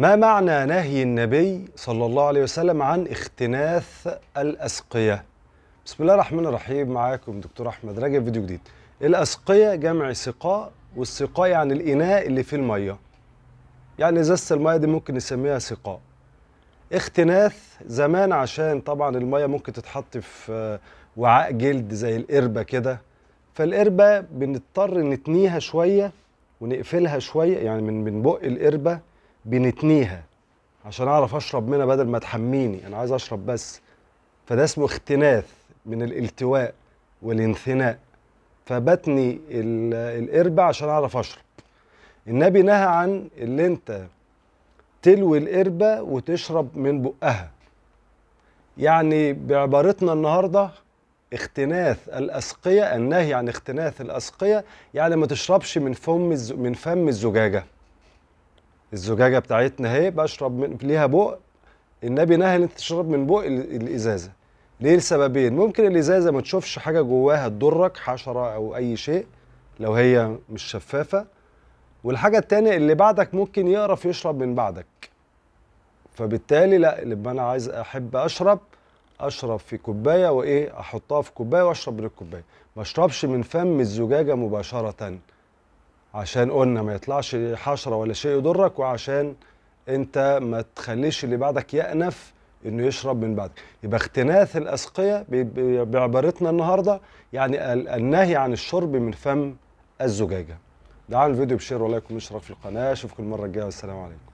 ما معنى نهي النبي صلى الله عليه وسلم عن اختناث الأسقية بسم الله الرحمن الرحيم معاكم دكتور أحمد رجب فيديو جديد الأسقية جمع سقاء والسقاء يعني الإناء اللي فيه المية يعني إزازة المية دي ممكن نسميها سقاء اختناث زمان عشان طبعا المية ممكن تتحط في وعاء جلد زي القربة كده فالقربة بنضطر نتنيها شوية ونقفلها شوية يعني من من بق القربة بنتنيها عشان اعرف اشرب منها بدل ما تحميني انا عايز اشرب بس فده اسمه اختناث من الالتواء والانثناء فبتني القربة عشان اعرف اشرب النبي نهى عن اللي انت تلوي القربة وتشرب من بقها يعني بعبارتنا النهارده اختناث الاسقيه النهي عن اختناث الاسقيه يعني ما تشربش من فم من فم الزجاجه الزجاجه بتاعتنا اهي بشرب من ليها بق النبي نهى ان انت تشرب من بق الازازه ليه لسببين ممكن الازازه ما تشوفش حاجه جواها تضرك حشره او اي شيء لو هي مش شفافه والحاجه التانية اللي بعدك ممكن يقرف يشرب من بعدك فبالتالي لا لما انا عايز احب اشرب اشرب في كوبايه وايه احطها في كوبايه واشرب من الكوبايه ما اشربش من فم الزجاجه مباشره عشان قلنا ما يطلعش حشره ولا شيء يضرك وعشان انت ما تخليش اللي بعدك يأنف انه يشرب من بعدك يبقى اختناث الاسقيه بعبارتنا النهارده يعني النهي عن الشرب من فم الزجاجه ده الفيديو بشير ولايك يكون في القناه اشوفكم المره الجايه والسلام عليكم